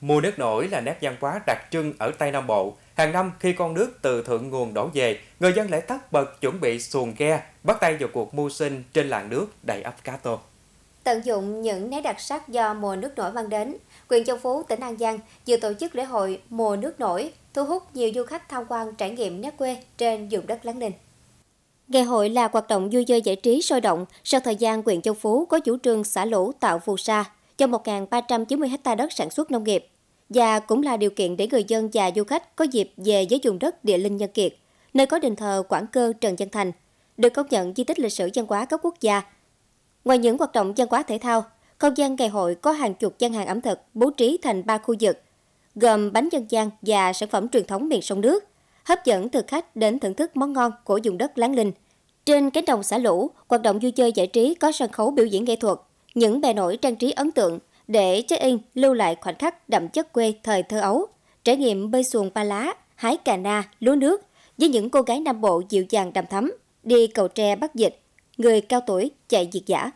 Mùa nước nổi là nét văn hóa đặc trưng ở Tây Nam Bộ. Hàng năm khi con nước từ thượng nguồn đổ về, người dân lại tắt bật chuẩn bị xuồng ghe, bắt tay vào cuộc mưu sinh trên làng nước đầy ấp cá tôm. Tận dụng những nét đặc sắc do mùa nước nổi mang đến, huyện Châu Phú, tỉnh An Giang vừa tổ chức lễ hội mùa nước nổi, thu hút nhiều du khách tham quan trải nghiệm nét quê trên vùng đất Láng Ninh. Ngày hội là hoạt động vui chơi giải trí sôi động sau thời gian huyện Châu Phú có chủ trương xả lũ tạo phù sa cho 1.390 ha đất sản xuất nông nghiệp và cũng là điều kiện để người dân và du khách có dịp về với vùng đất địa linh nhân kiệt, nơi có đền thờ Quảng Cơ Trần Văn Thành, được công nhận di tích lịch sử văn hóa cấp quốc gia. Ngoài những hoạt động văn hóa thể thao, không gian ngày hội có hàng chục gian hàng ẩm thực bố trí thành ba khu vực, gồm bánh dân gian và sản phẩm truyền thống miền sông nước, hấp dẫn thực khách đến thưởng thức món ngon của vùng đất láng linh. Trên cánh đồng xã Lũ, hoạt động vui chơi giải trí có sân khấu biểu diễn nghệ thuật, những bè nổi trang trí ấn tượng để check-in lưu lại khoảnh khắc đậm chất quê thời thơ ấu, trải nghiệm bơi xuồng ba lá, hái cà na, lúa nước với những cô gái Nam Bộ dịu dàng đầm thắm, đi cầu tre bắt dịch, người cao tuổi chạy diệt giả.